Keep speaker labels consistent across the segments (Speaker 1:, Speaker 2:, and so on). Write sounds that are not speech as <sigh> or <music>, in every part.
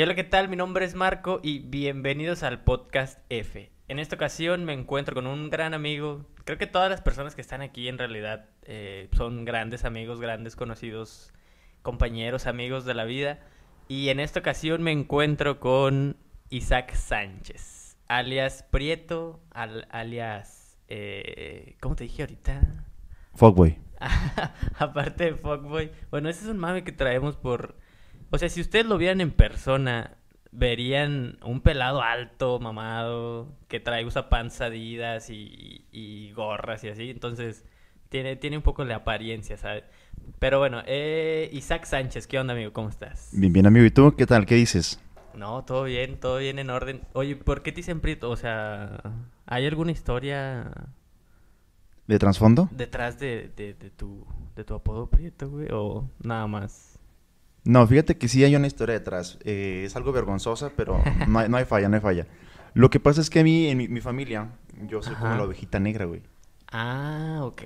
Speaker 1: Hola, ¿qué tal? Mi nombre es Marco y bienvenidos al podcast F. En esta ocasión me encuentro con un gran amigo. Creo que todas las personas que están aquí en realidad eh, son grandes amigos, grandes conocidos, compañeros, amigos de la vida. Y en esta ocasión me encuentro con Isaac Sánchez, alias Prieto, alias... Eh, ¿Cómo te dije ahorita? Fogboy. <laughs> Aparte de Fogboy. Bueno, ese es un mame que traemos por o sea, si ustedes lo vieran en persona, verían un pelado alto, mamado, que trae, usa panzadidas y, y gorras y así. Entonces, tiene, tiene un poco la apariencia, ¿sabes? Pero bueno, eh, Isaac Sánchez, ¿qué onda, amigo? ¿Cómo estás?
Speaker 2: Bien, bien, amigo. ¿Y tú qué tal? ¿Qué dices?
Speaker 1: No, todo bien, todo bien en orden. Oye, ¿por qué te dicen Prieto? O sea, ¿hay alguna historia...
Speaker 2: ¿De trasfondo?
Speaker 1: Detrás de, de, tu, de tu apodo Prieto, güey, o nada más.
Speaker 2: No, fíjate que sí hay una historia detrás. Eh, es algo vergonzosa, pero <laughs> no hay, no hay, falla, no hay falla. Lo que pasa es que a mí, en mi, familia, yo soy como la ovejita negra, güey.
Speaker 1: Ah, ok.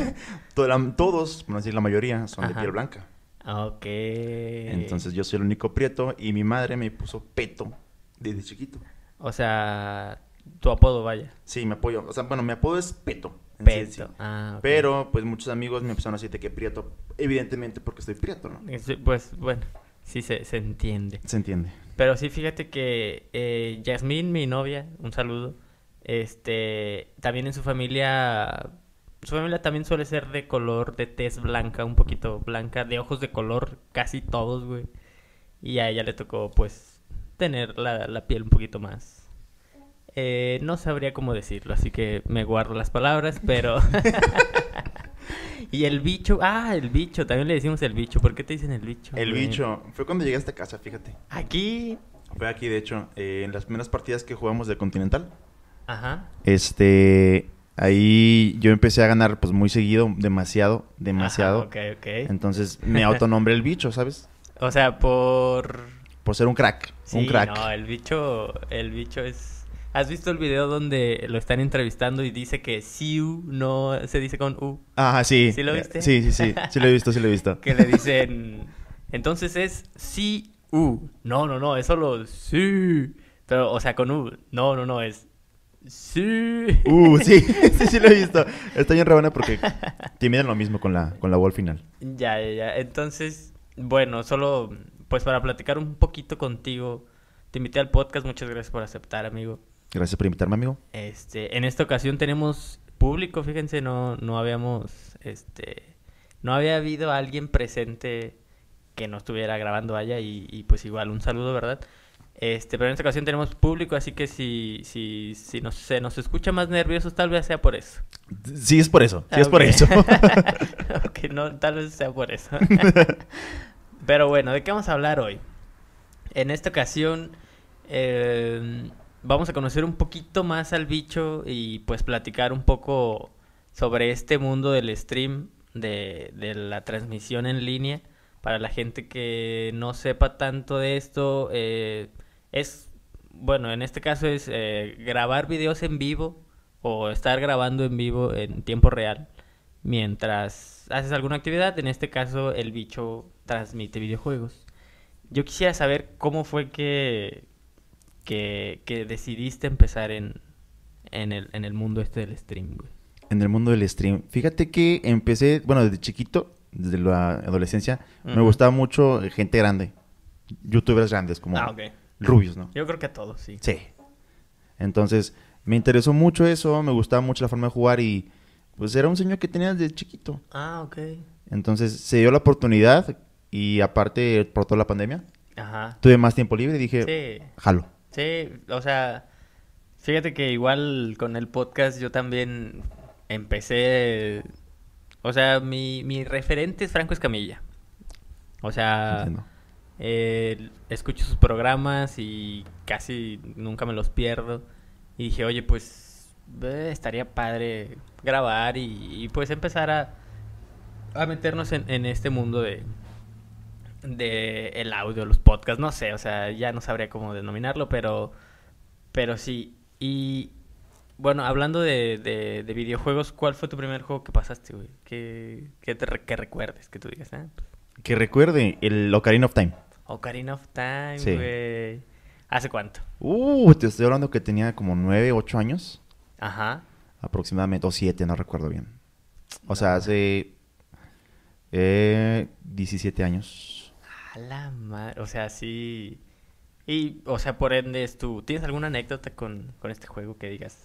Speaker 2: <laughs> Todos, bueno, decir la mayoría, son de piel blanca.
Speaker 1: Ok. Entonces
Speaker 2: yo soy el único prieto y mi madre me puso peto desde chiquito.
Speaker 1: O sea, tu apodo, vaya.
Speaker 2: Sí, me apoyo. O sea, bueno, mi apodo es peto. Ah, Pero pues muchos amigos me empezaron a decirte que prieto, evidentemente porque estoy prieto, ¿no?
Speaker 1: Pues bueno, sí se, entiende. Se entiende. Pero sí, fíjate que eh, Yasmín, mi novia, un saludo, este, también en su familia, su familia también suele ser de color, de tez blanca, un poquito blanca, de ojos de color, casi todos, güey. Y a ella le tocó pues tener la, la piel un poquito más eh, no sabría cómo decirlo, así que me guardo las palabras, pero... <laughs> <laughs> y el bicho, ah, el bicho, también le decimos el bicho. ¿Por qué te dicen el bicho? El bicho,
Speaker 2: fue cuando llegué a esta casa, fíjate. Aquí. Fue aquí, de hecho, eh, en las primeras partidas que jugamos de Continental. Ajá. Este, ahí yo empecé a ganar pues muy seguido, demasiado, demasiado. ok, ok. Entonces me autonombré el bicho, ¿sabes? <laughs>
Speaker 1: O sea, por... Por ser un crack, un crack. No, el bicho, el bicho es ¿Has visto el video donde lo están entrevistando y dice que Siu no se dice con U? Ajá, sí. ¿Sí lo viste? Sí, sí, sí. Sí lo he visto, sí lo he visto. que le dicen... Entonces es siu No, no, no, es solo sí. Pero, o sea, con U. No, no, no, es sí. Uh, sí, <laughs>
Speaker 2: sí, sí lo he visto. Estoy en rebana porque te miden lo mismo con la, con la voz final.
Speaker 1: Ya, ya, ya. Entonces, bueno, solo pues para platicar un poquito contigo. Te invité al podcast, muchas gracias por aceptar, amigo. Gracias por invitarme, amigo. Este, en esta ocasión tenemos público, fíjense, no, no habíamos, este, no había habido alguien presente que no estuviera grabando allá y, pues igual un saludo, ¿verdad? Este, pero en esta ocasión tenemos público, así que si, si, si no se nos escucha más nerviosos, tal vez sea por eso. Sí, es por eso, sí es por eso. <laughs> no, tal vez sea por eso. <laughs> pero bueno, ¿de qué vamos a hablar hoy? En esta ocasión, em, vamos a conocer un poquito más al bicho y pues platicar un poco sobre este mundo del stream, de, la transmisión en línea. Para la gente que no sepa tanto de esto, eh, es, bueno, en este caso es eh, grabar videos en vivo o estar grabando en vivo en tiempo real mientras haces alguna actividad. En este caso, el bicho transmite videojuegos. Yo quisiera saber cómo fue que, que, decidiste empezar en, el, en el mundo este del stream,
Speaker 2: En el mundo del stream. Fíjate que empecé, bueno, desde chiquito, desde la adolescencia, me gustaba mucho eh, gente grande. Youtubers grandes, como ah, rubios, ¿no? Yo creo que todos, sí. Sí. Entonces, me interesó mucho eso, me gustaba mucho la forma de jugar y pues era un sueño que tenía desde chiquito. Ah, ok. Entonces se dio la oportunidad y aparte por toda la pandemia, tuve más tiempo libre y dije, jalo.
Speaker 1: Sí, o sea, fíjate que igual con el podcast yo también empecé, o sea, mi, mi referente es Franco Escamilla. O sea, escucho sus programas y casi nunca me los pierdo. Y dije, oye, pues eh, estaría padre grabar y, y pues empezar a, meternos en este mundo de, de el audio, los podcasts, no sé, o sea, ya no sabría cómo denominarlo, pero, pero sí. Y bueno, hablando de, videojuegos, ¿cuál fue tu primer juego que pasaste, güey? Que, que, te, recuerdes, que tú digas, ¿eh?
Speaker 2: Que recuerde, el Ocarina of Time.
Speaker 1: Ocarina of Time, güey. ¿Hace cuánto?
Speaker 2: Uh, te estoy hablando que tenía como 9, ocho años. Ajá. Aproximadamente, o siete, no recuerdo bien. O sea, hace eh, 17 años
Speaker 1: la madre. O sea, sí. Y, o sea, por ende, tú. ¿Tienes alguna anécdota con, este juego que digas?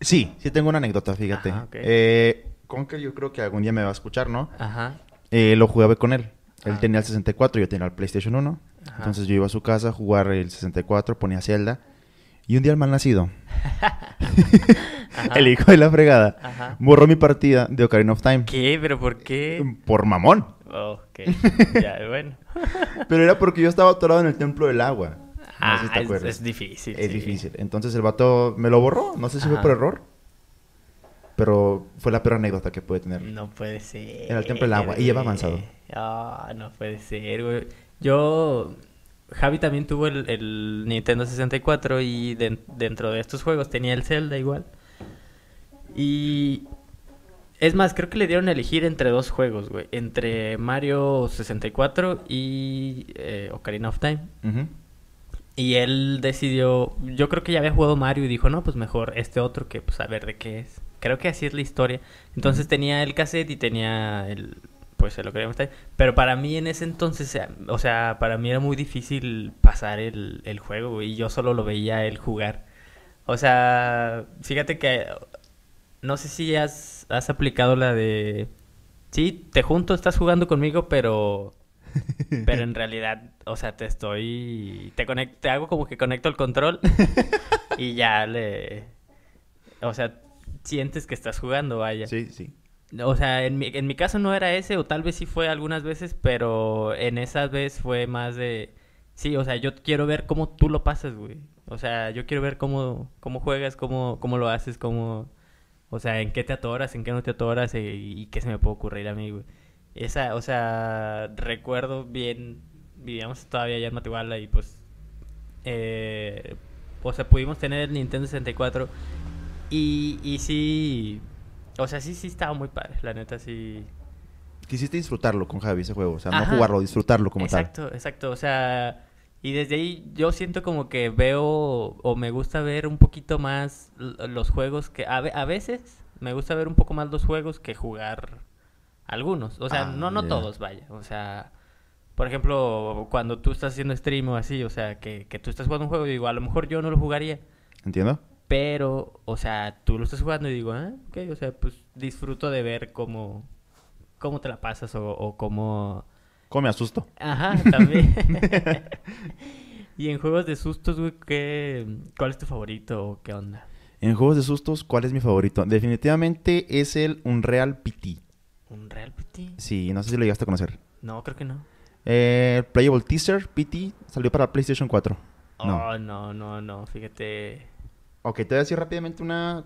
Speaker 2: Sí, sí tengo una anécdota, fíjate. Eh, con
Speaker 1: Conker yo creo que algún
Speaker 2: día me va a escuchar, ¿no? Ajá. Eh, lo jugaba con él. Él ah, tenía el 64, yo tenía el PlayStation 1. Entonces yo iba a su casa a jugar el 64, ponía Zelda. Y un día el mal nacido, <laughs> el hijo de la fregada, borró mi partida de Ocarina of Time. ¿Qué? ¿Pero por qué? Por mamón.
Speaker 1: Ok, <laughs> ya, bueno. <laughs>
Speaker 2: Pero era porque yo estaba atorado en el templo del agua. ah, es,
Speaker 1: difícil. Es difícil.
Speaker 2: Entonces el vato me lo borró. No sé si fue por error. Pero fue la peor anécdota que pude tener. No puede ser. Era el templo del agua. Y lleva avanzado.
Speaker 1: Ah, no puede ser, güey. Yo... Javi también tuvo el, Nintendo 64 y dentro de estos juegos tenía el Zelda igual. Y es más, creo que le dieron a elegir entre dos juegos, güey. Entre Mario 64 y eh, Ocarina of Time. Y él decidió, yo creo que ya había jugado Mario y dijo, no, pues mejor este otro que pues a ver de qué es. Creo que así es la historia. Entonces tenía el cassette y tenía el, pues el Ocarina of Time. Pero para mí en ese entonces, eh, o sea, para mí era muy difícil pasar el, el juego y yo solo lo veía él jugar. O sea, fíjate que, no sé si has has, aplicado la de... Sí, te junto, estás jugando conmigo, pero... Pero en <laughs> realidad, o sea, te estoy... Te, conecto, te hago como que conecto el control <laughs> y ya le... O sea, sientes que estás jugando, vaya. Sí, sí. O sea, en mi, en mi caso no era ese, o tal vez sí fue algunas veces, pero en esas veces fue más de... Sí, o sea, yo quiero ver cómo tú lo pasas, güey. O sea, yo quiero ver cómo, cómo juegas, cómo, cómo lo haces, cómo... O sea, en qué te atoras, en qué no te atoras eh, y qué se me puede ocurrir a mí, Esa, o sea, recuerdo bien, vivíamos todavía allá en Matehuala y pues, eh, o sea, pudimos tener el Nintendo 64 y, y sí, o sea, sí, sí estaba muy padre, la neta, sí.
Speaker 2: Quisiste disfrutarlo con Javi ese juego, o sea, no jugarlo, disfrutarlo como tal.
Speaker 1: Exacto, exacto, o sea, y desde ahí yo siento como que veo o me gusta ver un poquito más los juegos que a, veces me gusta ver un poco más los juegos que jugar algunos. O sea, ah, no, no todos, vaya. O sea, por ejemplo, cuando tú estás haciendo stream o así, o sea, que, que tú estás jugando un juego y digo, a lo mejor yo no lo jugaría. Entiendo. Pero, o sea, tú lo estás jugando y digo, ah, ok, o sea, pues disfruto de ver cómo, cómo te la pasas o, o cómo me asusto? Ajá, también. <laughs> <laughs> y en juegos de sustos, güey, ¿cuál es tu favorito o qué onda?
Speaker 2: En juegos de sustos, ¿cuál es mi favorito? Definitivamente es el Unreal PT.
Speaker 1: ¿Unreal PT? Sí, no sé si lo llegaste a conocer.
Speaker 2: No, creo que no. Eh, Playable Teaser, PT, salió para PlayStation 4. Oh, no, no, no, no
Speaker 1: fíjate.
Speaker 2: Ok, te voy a decir rápidamente una,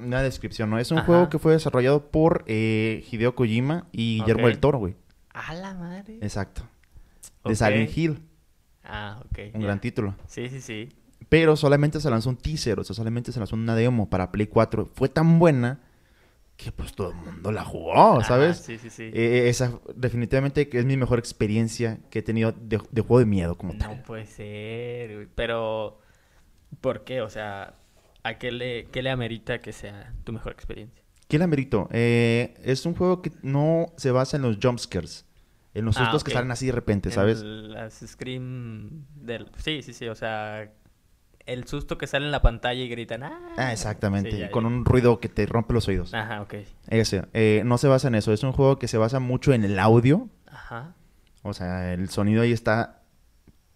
Speaker 2: descripción, ¿no? Es un juego que fue desarrollado por eh, Hideo Kojima y Guillermo del Toro, güey.
Speaker 1: A la madre.
Speaker 2: Exacto. De Silent Hill.
Speaker 1: Ah, ok. Un gran título. Sí, sí, sí.
Speaker 2: Pero solamente se lanzó un teaser, o sea, solamente se lanzó una demo para Play 4. Fue tan buena que pues todo el mundo la jugó, ¿sabes? sí, sí, sí. Eh, eh, esa definitivamente es mi mejor experiencia que he tenido de, juego de miedo como
Speaker 1: tal. No puede ser, Pero, ¿por qué? O sea, ¿a le, qué le amerita que sea tu mejor experiencia?
Speaker 2: ¿Qué la merito? Eh, es un juego que no se basa en los jumpscares. En los ah, sustos que salen así de repente, ¿sabes?
Speaker 1: El, las scream del... Sí, sí, sí. O sea, el susto que sale en la pantalla y gritan. ¡Ah!
Speaker 2: ah exactamente. Y Con un ruido que te rompe los oídos. Ajá, ok. Ese. Eh, no se basa en eso. Es un juego que se basa mucho en el audio. Ajá. O sea, el sonido ahí está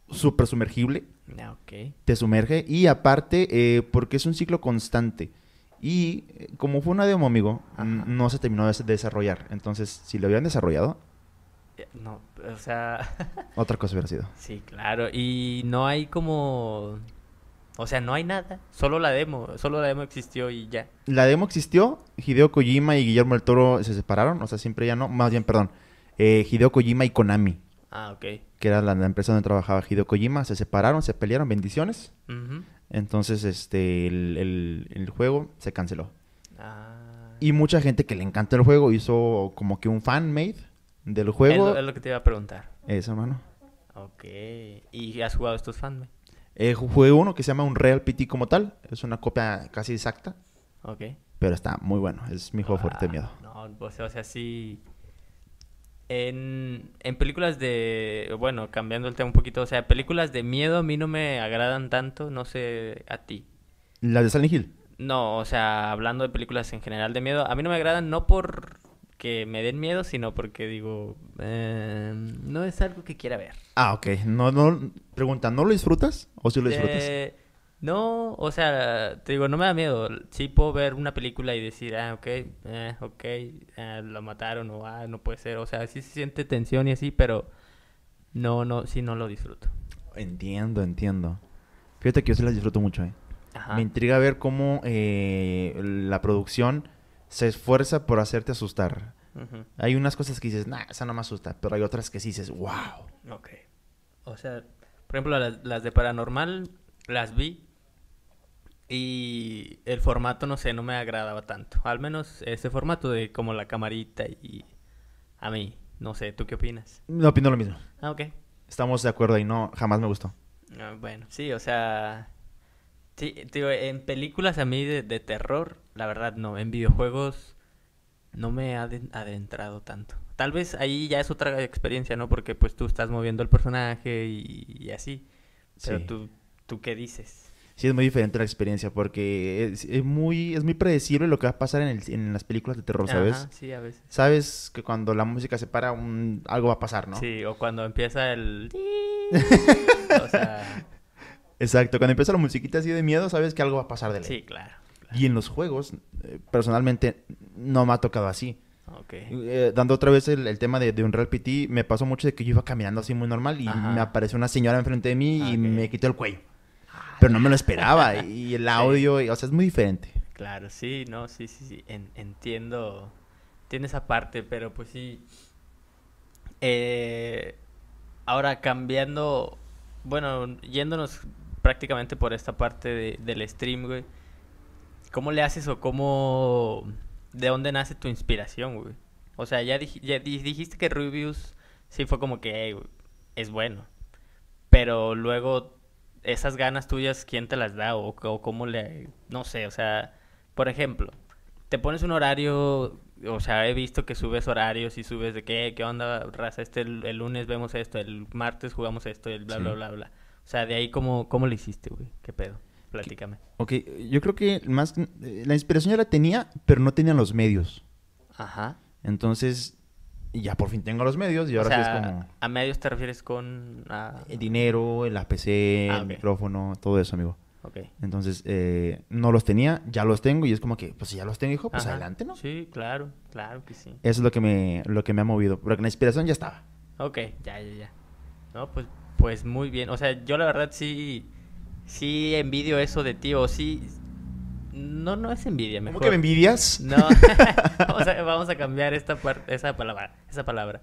Speaker 2: súper sumergible. Ah, Te sumerge. Y aparte, eh, porque es un ciclo constante. Y eh, como fue una demo, amigo, no se terminó de desarrollar. Entonces, si lo habían desarrollado...
Speaker 1: Eh, no, o sea... <laughs>
Speaker 2: otra cosa hubiera sido.
Speaker 1: Sí, claro. Y no hay como... O sea, no hay nada. Solo la demo. Solo la demo existió y ya.
Speaker 2: La demo existió. Hideo Kojima y Guillermo del Toro se separaron. O sea, siempre ya no. Más bien, perdón. Eh, Hideo Kojima y Konami. Ah, ok. Que era la, empresa donde trabajaba Hideo Kojima. Se separaron, se pelearon. Bendiciones. Entonces, este, el, juego se canceló. Ah. Y mucha gente que le encanta el juego hizo como que un fan-made del juego. Es lo, que te iba a preguntar. Eso, mano
Speaker 1: Ok. ¿Y has jugado estos fan-made?
Speaker 2: Eh, jugué uno que se llama un Real PT como tal. Es una copia casi exacta. Ok. Pero está muy bueno. Es mi juego ah, fuerte de miedo.
Speaker 1: No, o sea, o sea, sí en, películas de, bueno, cambiando el tema un poquito, o sea, películas de miedo a mí no me agradan tanto, no sé a ti.
Speaker 2: ¿Las de Stanley Hill?
Speaker 1: No, o sea, hablando de películas en general de miedo, a mí no me agradan no porque me den miedo, sino porque digo, em, no es algo que quiera ver.
Speaker 2: Ah, ok. No, no, pregunta, ¿no lo disfrutas o si lo disfrutas?
Speaker 1: Eh, no, o sea, te digo, no me da miedo. Sí puedo ver una película y decir, ah, ok, eh, ok, eh, lo mataron o ah, no puede ser. O sea, sí se siente tensión y así, pero no, no, sí no lo disfruto.
Speaker 2: Entiendo, entiendo. Fíjate que yo sí las disfruto mucho, ¿eh? Me intriga ver cómo eh, la producción se esfuerza por hacerte asustar. Hay unas cosas que dices, nah, esa no me asusta, pero hay otras que sí dices, wow.
Speaker 1: Ok. O sea, por ejemplo, las de paranormal las vi y el formato, no sé, no me agradaba tanto. Al menos ese formato de como la camarita y a mí, no sé, ¿tú qué opinas? No opino lo mismo. Ah, ok.
Speaker 2: Estamos de acuerdo ahí, no, jamás me gustó.
Speaker 1: Ah, bueno, sí, o sea, sí, digo, en películas a mí de, terror, la verdad no, en videojuegos no me ha adentrado tanto. Tal vez ahí ya es otra experiencia, ¿no? Porque pues tú estás moviendo el personaje y, así. Pero tú, tú qué dices
Speaker 2: sí es muy diferente la experiencia porque es, muy es muy predecible lo que va a pasar en, las películas de terror, ¿sabes? sí, a veces. Sabes que cuando la música se para algo va a pasar, ¿no?
Speaker 1: Sí, o cuando empieza el
Speaker 2: <laughs> Exacto, cuando empieza la musiquita así de miedo, sabes que algo va a pasar de ley. Sí, claro. Y en los juegos, eh, personalmente, no me ha tocado así.
Speaker 1: Okay. Eh,
Speaker 2: dando otra vez el, tema de, un Real PT, me pasó mucho de que yo iba caminando así muy normal y me apareció una señora enfrente de mí y me quitó el cuello pero no me lo esperaba. <laughs> y el audio, o sea, es muy diferente.
Speaker 1: Claro, sí, no, sí, sí, sí, entiendo, Tiene esa parte, pero pues sí. Eh, ahora cambiando, bueno, yéndonos prácticamente por esta parte del stream, güey. ¿Cómo le haces o cómo... ¿De dónde nace tu inspiración, güey? O sea, ya, dijiste que Rubius sí fue como que es bueno. Pero luego esas ganas tuyas, ¿quién te las da? O, cómo le... No sé, o sea, por ejemplo, te pones un horario, o sea, he visto que subes horarios y subes de qué, eh, qué onda, raza, este el, lunes vemos esto, el martes jugamos esto, el bla, bla, bla, bla. O sea, de ahí, ¿cómo, cómo le hiciste, güey? ¿Qué pedo? Platícame.
Speaker 2: Ok, yo creo que más... Eh, la inspiración ya la tenía, pero no tenía los medios. Ajá. Entonces, y ya por fin tengo los medios y ahora sí es como...
Speaker 1: ¿A medios te refieres con...? Ah, el dinero, el APC,
Speaker 2: ah, el micrófono, todo eso, amigo. Ok. Entonces, eh, no los tenía, ya los tengo y es como que, pues si ya los tengo, hijo, pues
Speaker 1: adelante, ¿no? Sí, claro, claro que sí.
Speaker 2: Eso es lo que me, lo que me ha movido, porque la inspiración ya estaba.
Speaker 1: Ok, ya, ya, ya. No, pues, pues muy bien. O sea, yo la verdad sí, sí envidio eso de ti, o sí, no, no es envidia, mejor. ¿Cómo que me envidias? No, <laughs> <laughs> vamos, a, cambiar esta parte, esa palabra. Esa palabra.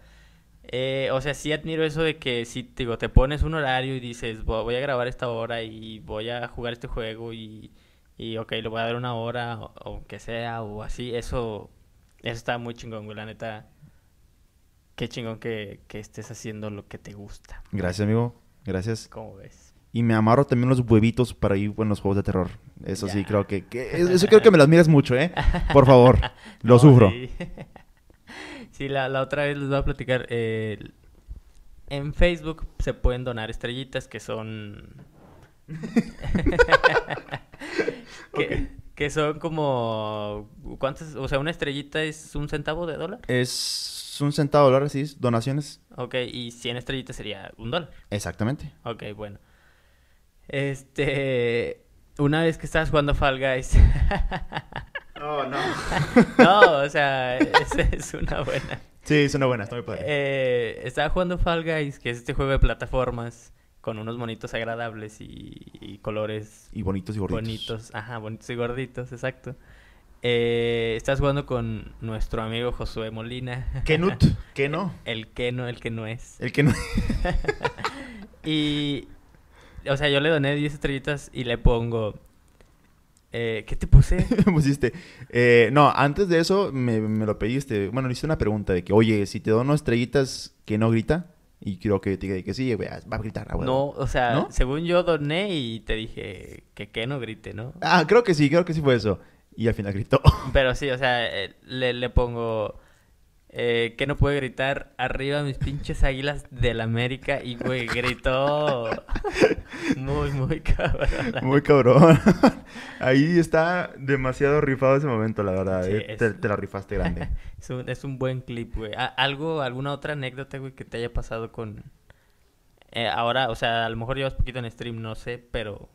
Speaker 1: Eh, o sea, sí admiro eso de que si digo, te pones un horario y dices, voy a grabar esta hora y voy a jugar este juego y, ok, le voy a dar una hora o, que sea o así, eso, está muy chingón, güey, la neta. Qué chingón que, que estés haciendo lo que te gusta.
Speaker 2: Gracias, amigo. Gracias. ¿Cómo ves? Y me amarro también los huevitos para ir en los juegos de terror. Eso sí, creo que, <laughs> Eso creo que me las miras mucho, ¿eh?
Speaker 1: Por favor, <laughs> lo sufro. Sí, <laughs> la, otra vez les voy a platicar. Eh, en Facebook se pueden donar estrellitas que son. que, son como. ¿Cuántas? O sea, una estrellita es un centavo de dólar.
Speaker 2: Es un centavo de dólar, sí, donaciones.
Speaker 1: Ok, y 100 estrellitas sería un dólar. Exactamente. Ok, bueno. Este, una vez que estabas jugando Fall Guys. <laughs> Oh, no. <laughs> no, o sea, es, una buena.
Speaker 2: Sí, es una buena,
Speaker 1: está muy padre. Eh, estaba jugando Fall Guys, que es este juego de plataformas con unos monitos agradables y, colores. Y bonitos y gorditos. Bonitos, ajá, bonitos y gorditos, exacto. Eh, estás jugando con nuestro amigo Josué Molina. <laughs> Kenut, ¿qué no? El, que no, el que no es. El que no. y o sea, yo le doné 10 estrellitas y le pongo. Eh, ¿Qué te puse? <laughs> me
Speaker 2: pusiste. Eh, no, antes de eso me, lo pediste. Bueno, le hice una pregunta de que, oye, si te dono estrellitas que no grita, y creo que te dije que sí, ah, va a gritar, No, o sea,
Speaker 1: según yo doné y te dije que que no grite, ¿no?
Speaker 2: Ah, creo que sí, creo que sí fue eso. Y al final gritó. <laughs>
Speaker 1: Pero sí, o sea, eh, le, le pongo eh, que no puede gritar arriba mis pinches águilas del América y güey gritó <laughs> muy muy cabrón muy cabrón
Speaker 2: <laughs> ahí está demasiado rifado ese momento la verdad eh. te, la rifaste grande
Speaker 1: <laughs> es, un, buen clip güey algo alguna otra anécdota güey que te haya pasado con eh, ahora o sea a lo mejor llevas poquito en stream no sé pero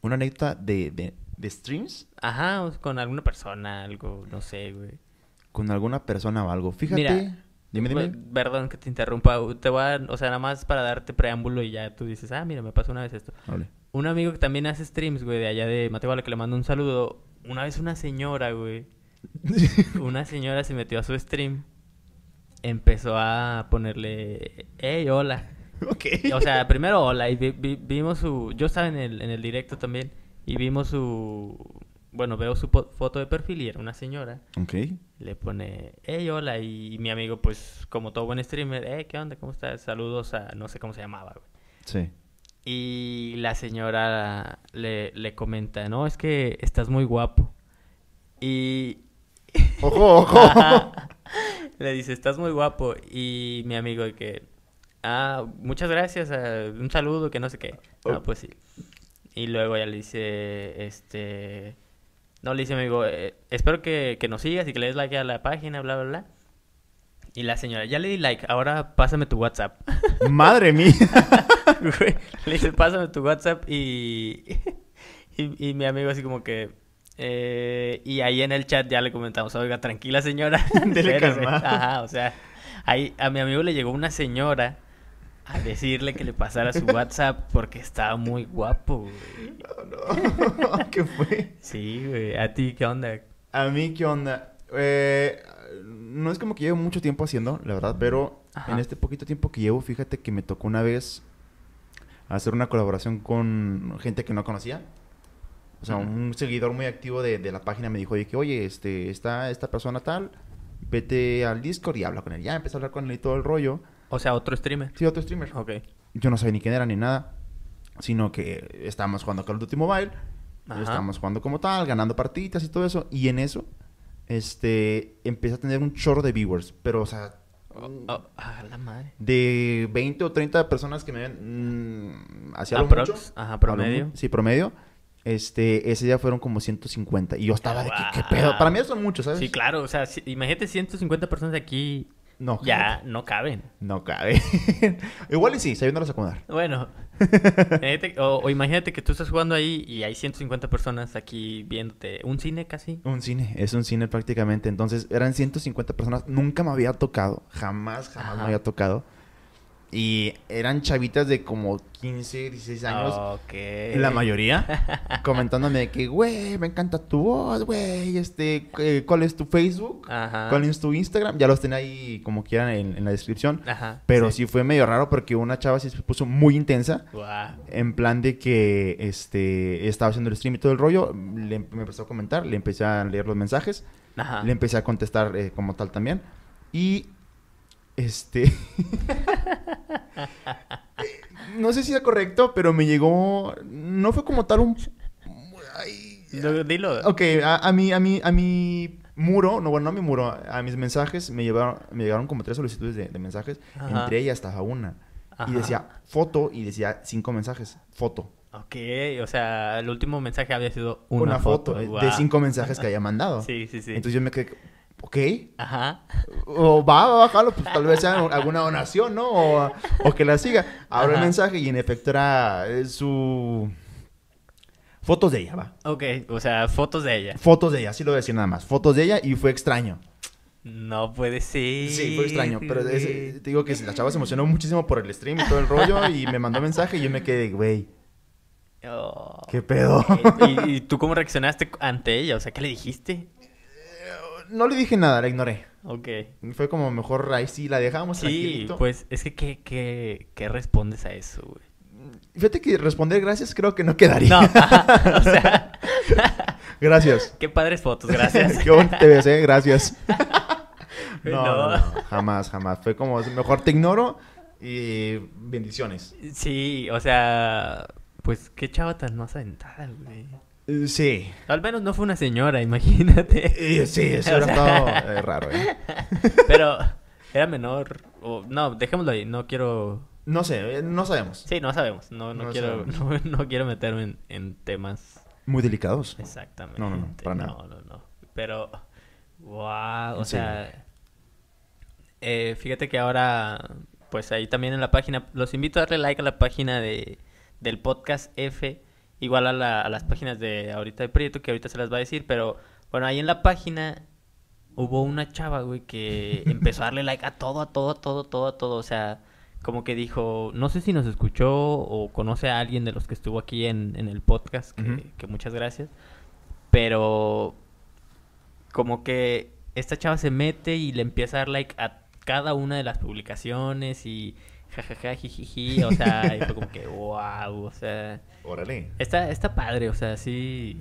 Speaker 2: una anécdota de, de,
Speaker 1: de streams ajá con alguna persona algo no sé güey
Speaker 2: con alguna persona o algo. Fíjate. dime, dime.
Speaker 1: Perdón que te interrumpa. Te voy a, o sea, nada más para darte preámbulo y ya tú dices, ah, mira, me pasó una vez esto. Un amigo que también hace streams, güey, de allá de Mateo, a que le mando un saludo. Una vez una señora, güey. <laughs> una señora se metió a su stream. Empezó a ponerle, hey, hola. Ok. O sea, primero hola y vimos su... Yo estaba en el, en el directo también y vimos su, bueno, veo su foto de perfil y era una señora. Ok. Le pone, hey, hola. Y mi amigo, pues, como todo buen streamer, hey, ¿qué onda? ¿Cómo estás? Saludos a, no sé cómo se llamaba, güey. Sí. Y la señora le, le comenta, no, es que estás muy guapo. Y... <laughs> ¡Ojo, ojo! <laughs> le dice, estás muy guapo. Y mi amigo que, ah, muchas gracias, ah, un saludo, que no sé qué. Ah, pues sí. Y luego ya le dice, este le dice amigo, eh, espero que, nos sigas y que le des like a la página, bla, bla, bla. Y la señora, ya le di like, ahora pásame tu WhatsApp. <laughs> Madre mía. <laughs> le dice, pásame tu WhatsApp y, <laughs> mi amigo así como que... Eh, y ahí en el chat ya le comentamos, oiga, tranquila señora. Ajá, o sea, ahí a mi amigo le llegó una señora a decirle que le pasara su WhatsApp porque estaba muy guapo, No, no. <laughs> ¿Qué fue? Sí, güey. ¿A ti qué onda?
Speaker 2: A mí qué onda. Eh, no es como que llevo mucho tiempo haciendo, la verdad, pero en este poquito tiempo que llevo, fíjate que me tocó una vez hacer una colaboración con gente que no conocía. O sea, un seguidor muy activo de, la página me dijo, oye, que, oye, este, está esta persona tal, vete al Discord y habla con él. Ya empecé a hablar con él y todo el rollo. O sea, otro streamer. Sí, otro streamer. Ok. Yo no sabía ni quién era ni nada, sino que estábamos jugando Call of Duty Mobile, estábamos jugando como tal, ganando partiditas y todo eso, y en eso, este, empecé a tener un chorro de viewers, pero, o sea, oh, oh, la madre. De 20 o 30 personas que me ven mm, hacia mucho. Ajá, promedio. sí, promedio. Este, ese día fueron como 150. Y yo
Speaker 1: estaba de, ¿qué, pedo? Para mí eso son muchos, ¿sabes? Sí, claro. O sea, imagínate 150 personas de aquí ya no caben. No caben. <laughs> Igual y sí, los acomodar. Bueno. <laughs> Este, o, imagínate que tú estás jugando ahí y hay 150 personas aquí viéndote. Un cine casi.
Speaker 2: Un cine, es un cine prácticamente. Entonces eran 150 personas. Nunca me había tocado. Jamás, jamás me había tocado y eran chavitas de como 15,
Speaker 1: 16 años. Ok La mayoría.
Speaker 2: comentándome de que, güey, me encanta tu voz, güey. Este, eh, ¿cuál es tu Facebook?
Speaker 1: Ajá. ¿Cuál es
Speaker 2: tu Instagram? Ya los tenía ahí como quieran en, la descripción. Ajá, Pero sí. fue medio raro porque una chava se puso muy intensa. En plan de que, este, estaba haciendo el stream y todo el rollo. Le, me empezó a comentar, le empecé a leer los mensajes. Le empecé a contestar eh, como tal también. Y este. <laughs> no sé si es correcto, pero me llegó. No fue como tal un.
Speaker 1: Ay, Dilo. Ok,
Speaker 2: a, mi, a, mi, a mi muro, no, bueno, no a mi muro, a mis mensajes me, llevaron, llegaron como tres solicitudes de, mensajes. Entre ellas estaba una. Y decía foto y decía cinco mensajes. Foto.
Speaker 1: Ok, o sea, el último mensaje había sido una, una foto, de cinco mensajes que había
Speaker 2: mandado. sí, sí, sí. Entonces yo me quedé ok. Ajá. O va, va a pues tal vez sea alguna donación, ¿no? O, que la siga. Abre el mensaje y en efecto era eh, su... Fotos de ella, va.
Speaker 1: Ok, o sea, fotos de ella. Fotos de ella, así
Speaker 2: lo voy a decir nada más. Fotos de ella y fue extraño.
Speaker 1: No puede ser. Sí, fue extraño.
Speaker 2: Pero te digo que la chava se emocionó muchísimo por el stream y todo el rollo y me mandó mensaje y yo me quedé, güey.
Speaker 1: Oh. ¿Qué pedo? ¿Y, tú cómo reaccionaste ante ella? O sea, ¿qué le dijiste?
Speaker 2: no le dije nada, la ignoré. Ok. Fue como mejor ahí sí
Speaker 1: la dejamos. Sí, pues es que ¿qué, qué, qué respondes a eso, güey?
Speaker 2: Fíjate que responder gracias creo que no quedaría. No, o sea. <laughs> gracias. Qué padres fotos, gracias. <laughs> qué te eh, Gracias. <laughs> No, jamás, jamás. Fue como, mejor te ignoro
Speaker 1: y bendiciones. Sí, o sea, pues qué chava tan más aventada, güey. Eh, sí. Al menos no fue una señora, <laughs> imagínate. Eh, sí, <laughs> eso era todo <laughs> eh, raro, Pero era menor. no, dejémoslo ahí. No quiero. No sé, no sabemos. Sí, no sabemos. No, no, quiero, no, quiero meterme en, temas. Muy delicados. Exactamente. No, no, no. Para nada. No, no, Pero. Wow. O sea. fíjate que ahora. Pues ahí también en la página. Los invito a darle like a la página del podcast F igual a, las páginas de ahorita de proyecto, que ahorita se las va a decir, pero bueno, ahí en la página hubo una chava, güey, que <laughs> empezó a darle like a todo, a todo, a todo, a todo, a todo, o sea, como que dijo, no sé si nos escuchó o conoce a alguien de los que estuvo aquí en, el podcast, que muchas gracias, pero como que esta chava se mete y le empieza a dar like a cada una de las publicaciones y jajaja, jiji o sea, y fue como que, wow, o sea. Órale. Está, está padre, o sea, sí.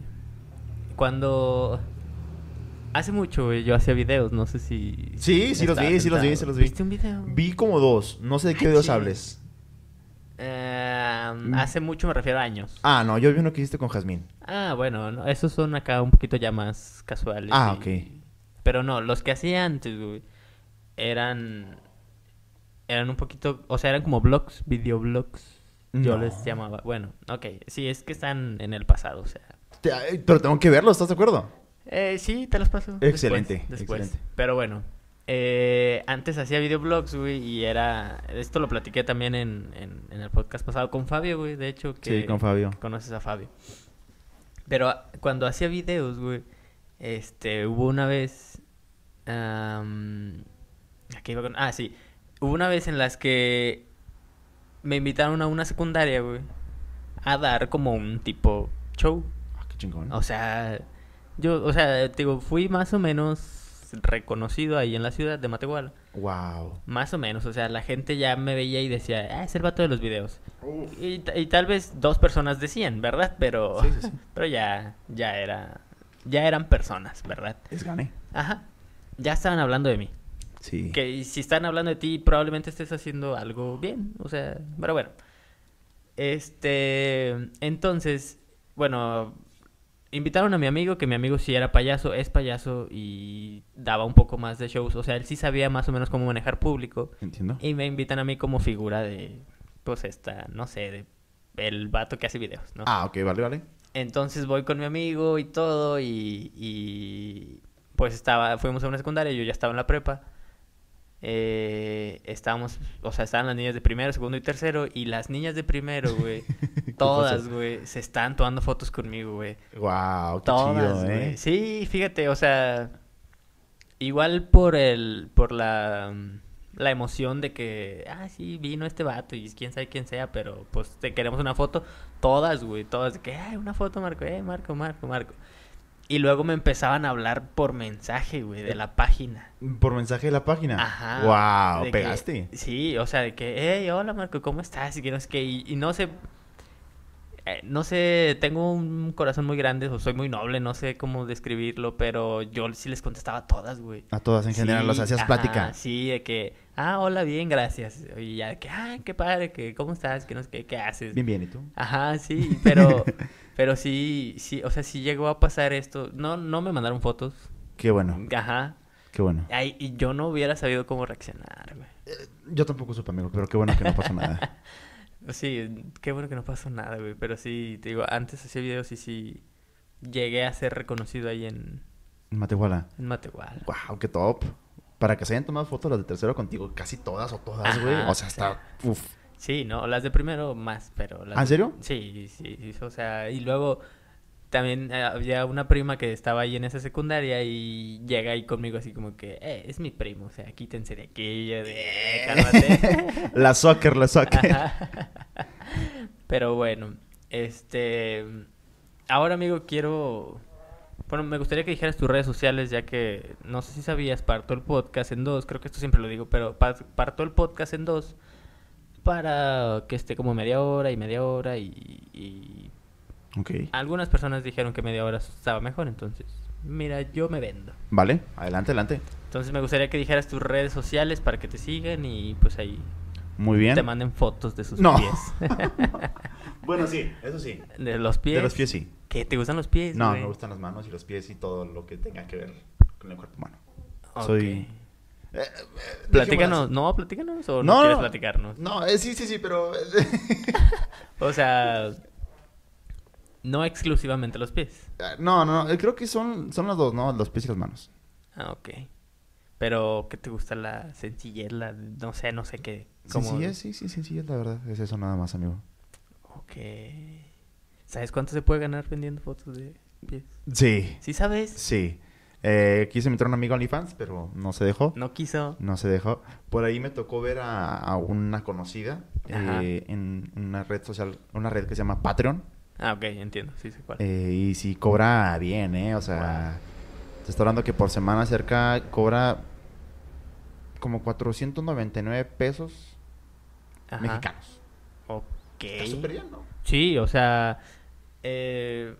Speaker 1: Cuando. Hace mucho yo hacía videos, no sé si. Sí, sí los vi, sí los vi, sí los vi. ¿Viste un video? Vi como dos, no sé de qué ah, videos hables. Eh... hace mucho me refiero a años.
Speaker 2: Ah, no, yo vi uno que hiciste con Jazmín.
Speaker 1: Ah, bueno, no, esos son acá un poquito ya más casuales. Ah, ok. Pero no, los que hacía antes, güey, eran eran un poquito, o sea, eran como blogs, videoblogs. Yo les llamaba. Bueno, ok. Sí, es que están en el pasado, o sea. Pero tengo que verlos, ¿estás de acuerdo? Eh, sí, te los paso. Excelente. Excelente. Pero bueno, eh, antes hacía videoblogs, güey, y era... Esto lo platiqué también en, en, el podcast pasado con Fabio, güey, de hecho. Que sí, con Fabio. Conoces a Fabio. Pero cuando hacía videos, güey, este, hubo una vez... aquí iba con... Ah, sí Hubo una vez en las que me invitaron a una secundaria, güey, a dar como un tipo show. Ah, qué chingón. O sea, yo, o sea, digo, fui más o menos reconocido ahí en la ciudad de Matehuala. Wow. Más o menos, o sea, la gente ya me veía y decía, ah, es el vato de los videos. Y, tal vez dos personas decían, ¿verdad? Pero, <laughs> pero ya, ya era, ya eran personas, ¿verdad? Es Gani. Ajá. Ya estaban hablando de mí. Sí. Que si están hablando de ti, probablemente estés haciendo algo bien. O sea, pero bueno. Este. Entonces, bueno. Invitaron a mi amigo, que mi amigo sí era payaso, es payaso y daba un poco más de shows. O sea, él sí sabía más o menos cómo manejar público. Entiendo. Y me invitan a mí como figura de. Pues esta, no sé, de. El vato que hace videos, ¿no? Ah, ok, vale, vale. Entonces voy con mi amigo y todo y, y pues estaba, fuimos a una secundaria, yo ya estaba en la prepa eh, estábamos, o sea, estaban las niñas de primero, segundo y tercero, y las niñas de primero, güey, <laughs> todas, güey, se están tomando fotos conmigo, güey. Wow, todas, ¿eh? Sí, fíjate, o sea, igual por el, por la, la emoción de que, ah, sí, vino este vato y quién sabe quién sea, pero pues te queremos una foto, todas, güey, todas, de que, ay, una foto, Marco, eh, Marco, Marco, Marco. Y luego me empezaban a hablar por mensaje, güey, de eh, la página.
Speaker 2: ¿Por mensaje de la página? Ajá. ¡Wow! ¿Pegaste?
Speaker 1: sí, o sea, de que, hey, hola Marco, ¿cómo estás? Y que no y no sé, eh, no sé, tengo un corazón muy grande o soy muy noble, no sé cómo describirlo, pero yo sí les contestaba a todas, güey. A todas en general, los hacías plática. Sí, de que, ah, hola, bien, gracias. Y ya de que, ah, qué padre, que, ¿cómo estás? Que qué, qué haces. Bien, bien, ¿y tú? Ajá, sí, pero, <laughs> pero sí, sí, o sea, sí llegó a pasar esto. No, no me mandaron fotos. Qué bueno. Ajá. Qué bueno. y yo no hubiera sabido cómo reaccionar, güey.
Speaker 2: Eh, yo tampoco supe, amigo, pero qué bueno que no pasó nada.
Speaker 1: <laughs> Sí, qué bueno que no pasó nada, güey. Pero sí, te digo, antes hacía videos y sí llegué a ser reconocido ahí en... En Matehuala.
Speaker 2: En Matehuala. Wow, qué top. Para que se hayan tomado fotos las de tercero contigo,
Speaker 1: casi todas o todas, güey. O sea, está... Sí. Sí, no, las de primero más, pero... Las ¿Ah, ¿En serio? Sí, sí, sí, o sea, y luego también eh, había una prima que estaba ahí en esa secundaria y llega ahí conmigo así como que, eh, es mi primo, o sea, quítense de aquí, yo de, eh, eh. <laughs> la soccer, la soccer. <laughs> Pero bueno, este, ahora amigo quiero, bueno, me gustaría que dijeras tus redes sociales ya que no sé si sabías, parto el podcast en dos, creo que esto siempre lo digo, pero parto el podcast en dos para que esté como media hora y media hora y algunas personas dijeron que media hora estaba mejor, entonces, mira, yo me vendo. Vale,
Speaker 2: adelante, adelante.
Speaker 1: Entonces me gustaría que dijeras tus redes sociales para que te sigan y pues ahí muy bien. Te manden fotos de sus no. pies. <laughs> bueno, sí, eso sí. De los pies. De los pies, sí. ¿Qué? ¿Te gustan los pies? No, me gustan las manos y los pies y todo
Speaker 2: lo que tenga que ver con el cuerpo humano. Soy. Eh, eh, platícanos, no, platícanos o no, quieres platicarnos. No, eh, sí, sí, sí, pero. <laughs>
Speaker 1: o sea, no exclusivamente los pies.
Speaker 2: Ah, no, no, eh, Creo que son, son los dos, ¿no? Los pies y las manos.
Speaker 1: Ah, ok. Pero, ¿qué te gusta? La sencillez, la... No sé, no sé qué...
Speaker 2: sí, sí, sencillez, la verdad. Es eso nada más, amigo.
Speaker 1: Ok. ¿Sabes cuánto se puede ganar vendiendo fotos de pies? Sí. ¿Sí sabes?
Speaker 2: Sí. Eh, quise meter a un amigo a OnlyFans, pero no se dejó. No quiso. No se dejó. Por ahí me tocó ver a, una conocida eh, en una red social, una red que se llama Patreon. Ah, ok, entiendo. Sí, eh, sí, cuál. y si cobra bien, ¿eh? O sea, te se está hablando que por semana cerca cobra como 499 pesos mexicanos.
Speaker 1: Ok. Está súper bien, ¿no? Sí, o sea, eh,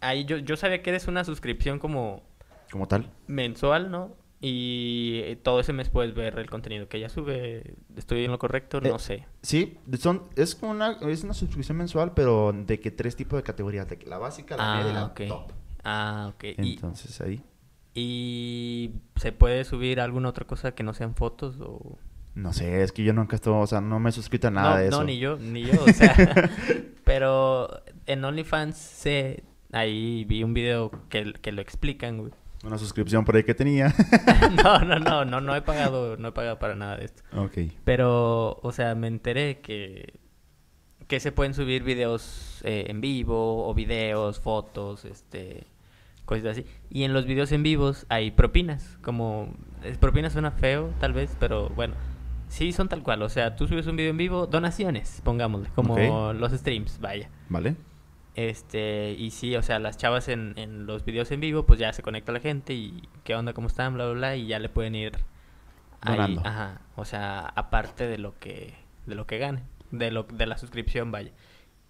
Speaker 1: ahí yo, yo sabía que eres una suscripción como... Como tal. Mensual, ¿no? Y todo ese mes puedes ver el contenido que ya sube. ¿Estoy en lo correcto? No eh, sé.
Speaker 2: Sí, son, es como una, es una suscripción mensual, pero de que tres tipos de categorías. De la básica, la media y la ah, top.
Speaker 1: Ah, ok. Entonces ahí. ¿Y se puede subir alguna otra cosa que no sean fotos o...?
Speaker 2: No sé, es que yo nunca estoy, o sea, no me he suscrito a nada de eso. No, ni yo, ni yo, o sea, <laughs>
Speaker 1: <laughs> pero en OnlyFans sé, ahí vi un video que, que lo explican, güey
Speaker 2: una suscripción por ahí que tenía.
Speaker 1: <laughs> no, no, no, no, no he pagado, no he pagado para nada de esto. Ok. Pero, o sea, me enteré que, que se pueden subir videos eh, en vivo o videos, fotos, este, cosas así. Y en los videos en vivos hay propinas, como, propinas suena feo tal vez, pero bueno, sí son tal cual. O sea, tú subes un video en vivo, donaciones, pongámosle, como los streams, vaya. Vale. Este, y sí, o sea, las chavas en, en los videos en vivo, pues ya se conecta la gente y qué onda, cómo están, bla, bla, bla, y ya le pueden ir ahí, ajá, o sea, aparte de lo que, de lo que gane, de de la suscripción, vaya.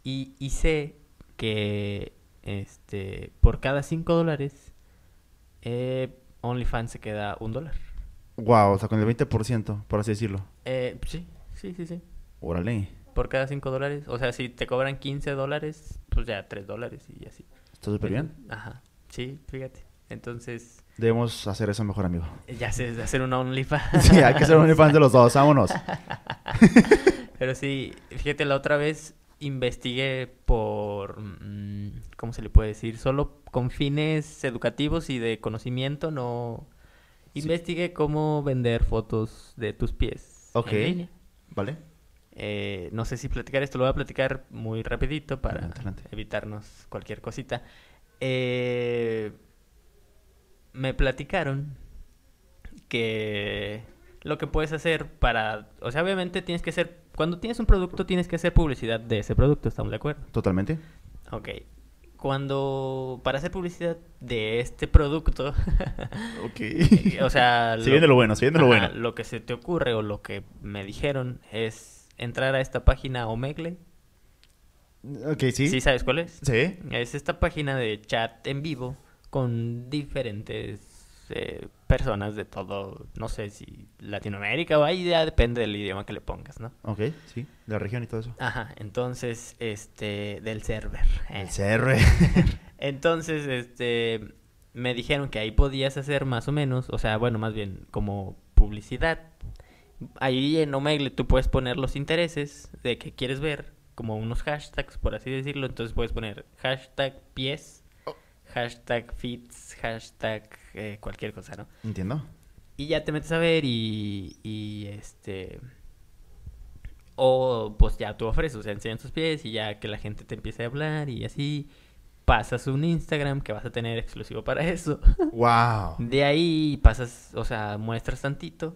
Speaker 1: Y, y sé que, este, por cada 5 dólares, eh, OnlyFans se queda un dólar.
Speaker 2: Wow, o sea, con el 20%, por así decirlo.
Speaker 1: Eh, sí, sí, sí, sí. Órale por cada 5 dólares. O sea, si te cobran 15 dólares, pues ya 3 dólares y así. ¿Está súper bien? Eh, ajá. Sí, fíjate. Entonces...
Speaker 2: Debemos hacer eso mejor, amigo.
Speaker 1: Eh, ya sé, hacer una OnlyFans. <laughs> sí, hay que hacer un OnlyFans
Speaker 2: de los dos, vámonos.
Speaker 1: <laughs> Pero sí, fíjate, la otra vez investigué por, mm, ¿cómo se le puede decir? Solo con fines educativos y de conocimiento, no... Investigué cómo vender fotos de tus pies. Ok. En línea. Vale. Eh, no sé si platicar esto, lo voy a platicar muy rapidito para evitarnos cualquier cosita. Eh, me platicaron que lo que puedes hacer para, o sea, obviamente tienes que hacer, cuando tienes un producto tienes que hacer publicidad de ese producto, ¿estamos de acuerdo? Totalmente. Ok. Cuando, para hacer publicidad de este producto, <laughs> ok. o sea... lo, bueno, lo bueno. Lo que se te ocurre o lo que me dijeron es entrar a esta página Omegle. Ok, sí. ¿Sí sabes cuál es? Sí. Es esta página de chat en vivo con diferentes eh, personas de todo, no sé si Latinoamérica o ahí ya depende del idioma que le pongas, ¿no?
Speaker 2: Ok, sí, de la región y todo eso.
Speaker 1: Ajá, entonces, este, del server. Eh. El server. <laughs> entonces, este, me dijeron que ahí podías hacer más o menos, o sea, bueno, más bien como publicidad ahí en Omegle tú puedes poner los intereses de que quieres ver, como unos hashtags, por así decirlo. Entonces puedes poner hashtag pies, oh. hashtag fits, hashtag eh, cualquier cosa, ¿no? Entiendo. Y ya te metes a ver y, y este... O pues ya tú ofreces, o sea, enseñan tus pies y ya que la gente te empiece a hablar y así pasas un Instagram que vas a tener exclusivo para eso. Wow. De ahí pasas, o sea, muestras tantito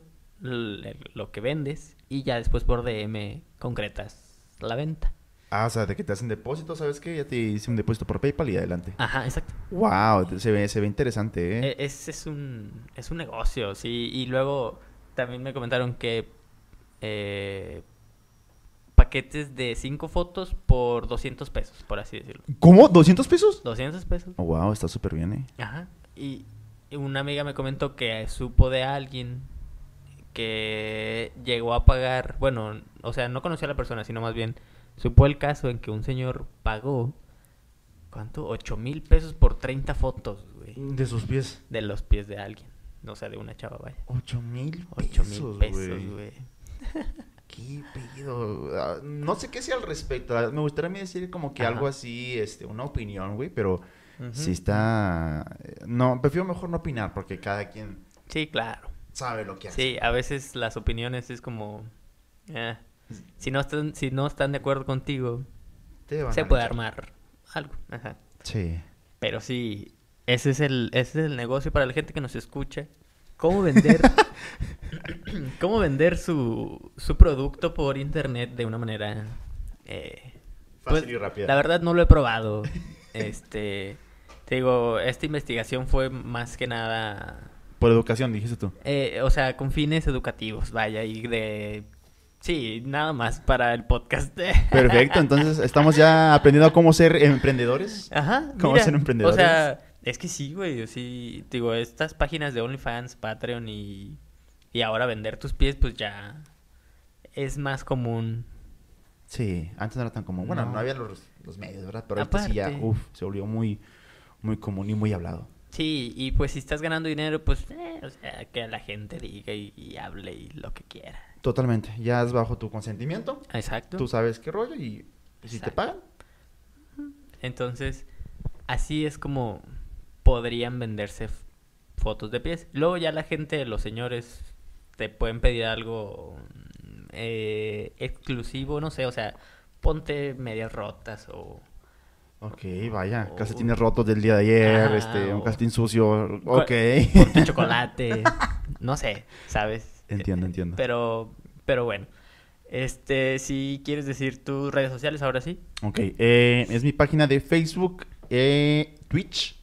Speaker 1: lo que vendes y ya después por DM concretas la venta.
Speaker 2: Ah, o sea, de que te hacen depósito, ¿sabes qué? Ya te hice un depósito por PayPal y adelante. Ajá, exacto. Wow, se ve, se ve interesante,
Speaker 1: ¿eh? E, es, un, es un negocio, sí. Y luego también me comentaron que eh, paquetes de 5 fotos por 200 pesos, por así decirlo. ¿Cómo? ¿200 pesos? 200 pesos.
Speaker 2: wow, oh, está súper bien, ¿eh?
Speaker 1: Ajá. Y una amiga me comentó que supo de alguien que llegó a pagar, bueno, o sea, no conocía a la persona, sino más bien supo el caso en que un señor pagó, ¿cuánto? 8 mil pesos por 30 fotos, güey. De sus pies. De los pies de alguien, no sea, de una chava, vaya.
Speaker 2: 8 mil pesos, mil güey. <laughs> ¿Qué pedido ah, No sé qué sea al respecto. Ah, me gustaría decir como que algo así, este, una opinión, güey, pero si está... Eh, no, prefiero mejor no opinar porque cada quien...
Speaker 1: Sí, claro sabe lo que hace. Sí, a veces las opiniones es como... Eh, si, no están, si no están de acuerdo contigo, se puede armar algo. Sí. Pero sí, ese es el, ese es el negocio para la gente que nos escucha. ¿Cómo vender, <laughs> <coughs> cómo vender su, su producto por internet de una manera eh, pues, fácil y rápida? La verdad no lo he probado. <laughs> Este, te digo, esta investigación fue más que nada por
Speaker 2: educación, dijiste tú.
Speaker 1: Eh, o sea, con fines educativos, vaya, y de... Sí, nada más para el podcast. <laughs> Perfecto,
Speaker 2: entonces estamos ya aprendiendo cómo ser emprendedores. Ajá. Cómo ser emprendedores. O sea,
Speaker 1: es que sí, güey, yo sí, digo, estas páginas de OnlyFans, Patreon y, y ahora vender tus pies, pues ya
Speaker 2: es más común. Sí, antes no era tan común. Bueno, no, había los,
Speaker 1: medios, ¿verdad? Pero Aparte. sí ya, uff,
Speaker 2: se volvió muy, muy común y muy hablado.
Speaker 1: Sí, y pues si estás ganando dinero, pues eh, o sea, que la gente diga y, hable y lo que quiera.
Speaker 2: Totalmente, ya es bajo tu consentimiento. Exacto. Tú sabes qué rollo y si te pagan.
Speaker 1: Entonces, así es como podrían venderse fotos de pies. Luego ya la gente, los señores, te pueden pedir algo mm, eh, exclusivo, no sé, o sea, ponte medias rotas o Ok, vaya. Oh. casi tiene
Speaker 2: rotos del día de ayer, ah. este, un calcetín sucio. Ok. chocolate.
Speaker 1: no sé, ¿sabes? Entiendo, entiendo. Pero, pero bueno. Este, si quieres decir tus redes sociales ahora sí. Ok,
Speaker 2: eh, es mi página de Facebook, eh, Twitch,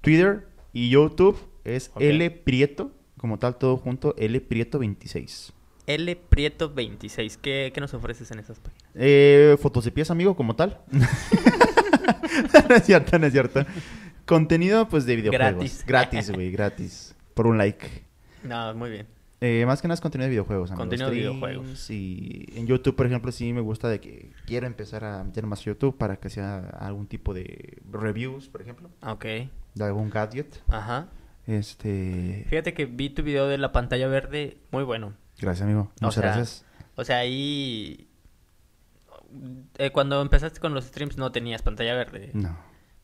Speaker 2: Twitter y YouTube. Es L Prieto, como tal, todo junto, L Prieto 26.
Speaker 1: L Prieto 26. ¿Qué, qué nos ofreces en esas páginas?
Speaker 2: Eh, fotos de pies, amigo, como tal. <laughs> <laughs> no es cierto, no es cierto. Contenido, pues, de videojuegos. Gratis. Gratis, güey, gratis. Por un like.
Speaker 1: No, muy bien.
Speaker 2: Eh, más que nada es contenido de videojuegos. Contenido de videojuegos. Y en YouTube, por ejemplo, sí me gusta de que quiero empezar a meter más YouTube para que sea algún tipo de reviews, por ejemplo. Ok. De algún gadget. Ajá. Este.
Speaker 1: Fíjate que vi tu video de la pantalla verde, muy bueno.
Speaker 2: Gracias, amigo. Muchas gracias.
Speaker 1: O sea, ahí eh, cuando empezaste con los streams no tenías pantalla verde. No.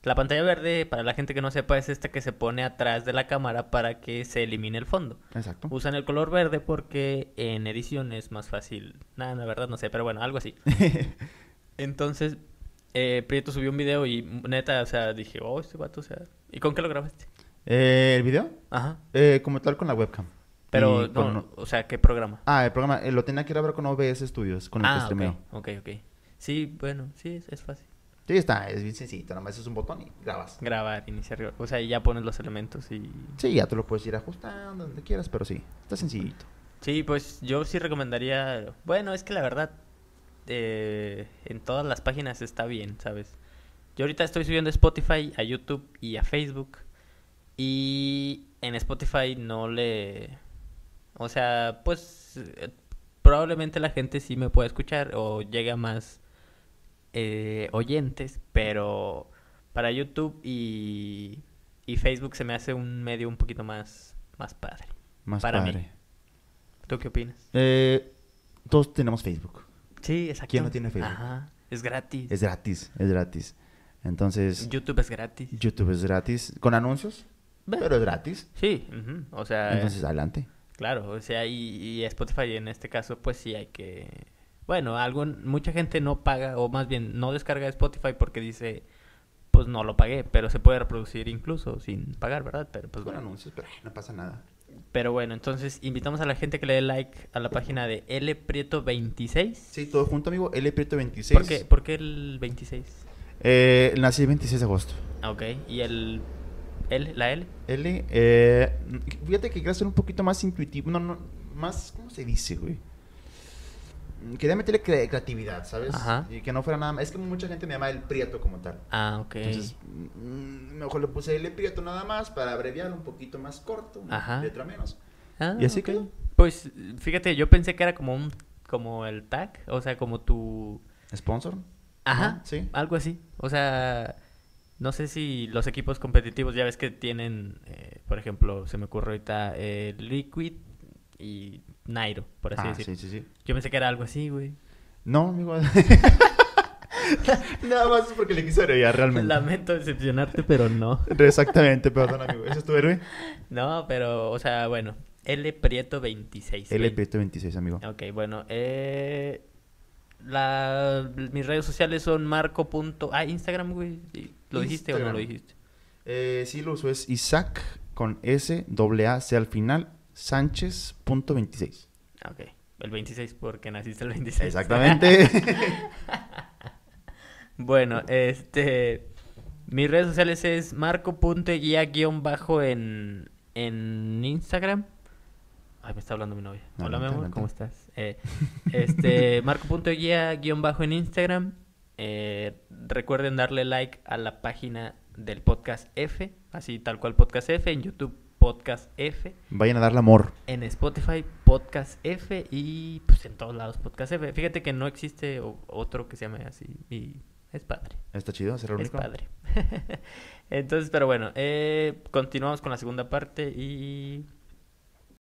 Speaker 1: La pantalla verde, para la gente que no sepa, es esta que se pone atrás de la cámara para que se elimine el fondo. Exacto. Usan el color verde porque en edición es más fácil. Nada, la verdad no sé, pero bueno, algo así. <laughs> Entonces, eh, Prieto subió un video y neta, o sea, dije, oh, este vato, o sea... ¿Y con qué lo grabaste?
Speaker 2: Eh, ¿El video? Ajá. Eh, como tal con la webcam. Pero, no, o sea, ¿qué programa? Ah, el programa, lo tenía que grabar con OBS Studios, con el ah,
Speaker 1: ok, ok. Sí, bueno, sí, es, fácil. Sí, está, es bien sencillito, nada más es un botón y grabas. Grabar, iniciar, o sea, ya pones los elementos y... Sí, ya tú lo puedes ir
Speaker 2: ajustando donde quieras, pero sí, está sencillito.
Speaker 1: Sí, pues yo sí recomendaría, bueno, es que la verdad, eh, en todas las páginas está bien, ¿sabes? Yo ahorita estoy subiendo a Spotify, a YouTube y a Facebook, y en Spotify no le... O sea, pues eh, probablemente la gente sí me pueda escuchar o llegue más eh, oyentes, pero para YouTube y, y, Facebook se me hace un medio un poquito más, más padre. Más padre. ¿Tú qué opinas?
Speaker 2: Eh, todos tenemos Facebook. Sí, exacto. ¿Quién no tiene Facebook? Ajá.
Speaker 1: Es gratis. Es
Speaker 2: gratis, es gratis. Entonces. YouTube es gratis. YouTube es gratis. ¿Con anuncios? pero es
Speaker 1: gratis. Sí, o sea. Entonces, adelante. Claro, o sea, y, y, Spotify en este caso, pues sí hay que bueno, algo, mucha gente no paga, o más bien no descarga Spotify porque dice, pues no lo pagué, pero se puede reproducir incluso sin pagar, ¿verdad? Pero pues bueno. anuncios, pero no pasa nada. Pero bueno, entonces invitamos a la gente que le dé like a la página de L Prieto 26. Sí, todo junto, amigo. L Prieto 26. ¿Por qué, el 26?
Speaker 2: Eh, nací el 26 de agosto.
Speaker 1: Ah, ok. ¿Y el L, la L?
Speaker 2: L, eh, fíjate que quiero ser un poquito más intuitivo. No, no, más, ¿cómo se dice, güey? quería meterle creatividad, ¿sabes? Ajá. Y que no fuera nada más. Es que mucha gente me llama el Prieto como tal.
Speaker 1: Ah, ok. Entonces,
Speaker 2: mm, mejor le puse el Prieto nada más para abreviarlo un poquito más corto, Ajá. letra menos. Ah, y así
Speaker 1: que. Pues fíjate, yo pensé que era como un como el tag, o sea, como tu sponsor. Ajá. Sí. Algo así. O sea, no sé si los equipos competitivos ya ves que tienen, eh, por ejemplo, se me ocurre ahorita eh, Liquid y Nairo, por así ah, decirlo. Sí, sí, sí. Yo pensé que era algo así, güey. No, amigo. <laughs> Nada más es porque le quise agregar realmente. Lamento decepcionarte,
Speaker 2: pero no. <laughs> Exactamente, perdón, amigo. ¿Ese es
Speaker 1: tu héroe? No, pero, o sea, bueno. L Prieto 26. L Prieto 26, amigo. Ok, bueno. Eh, la, mis redes sociales son marco. Ah, Instagram, güey. ¿Lo dijiste o no lo dijiste? Eh, sí, lo uso. Es
Speaker 2: Isaac con S, doble A, C al final, Sánchez.26.
Speaker 1: Ah, ok, el 26 porque naciste el 26. Exactamente. <laughs> bueno, este... Mis redes sociales es marco.guía-bajo en, en Instagram. Ay, me está hablando mi novia. Hola, mi amor, ¿cómo estás? Eh, este, <laughs> marco.guía-bajo en Instagram. Eh, recuerden darle like a la página del podcast F, así tal cual podcast F en YouTube Podcast F. Vayan a darle amor. En Spotify, Podcast F y pues en todos lados, Podcast F. Fíjate que no existe otro que se llame así y es padre. Está chido, el único. Es padre. <laughs> Entonces, pero bueno, eh, continuamos con la segunda parte y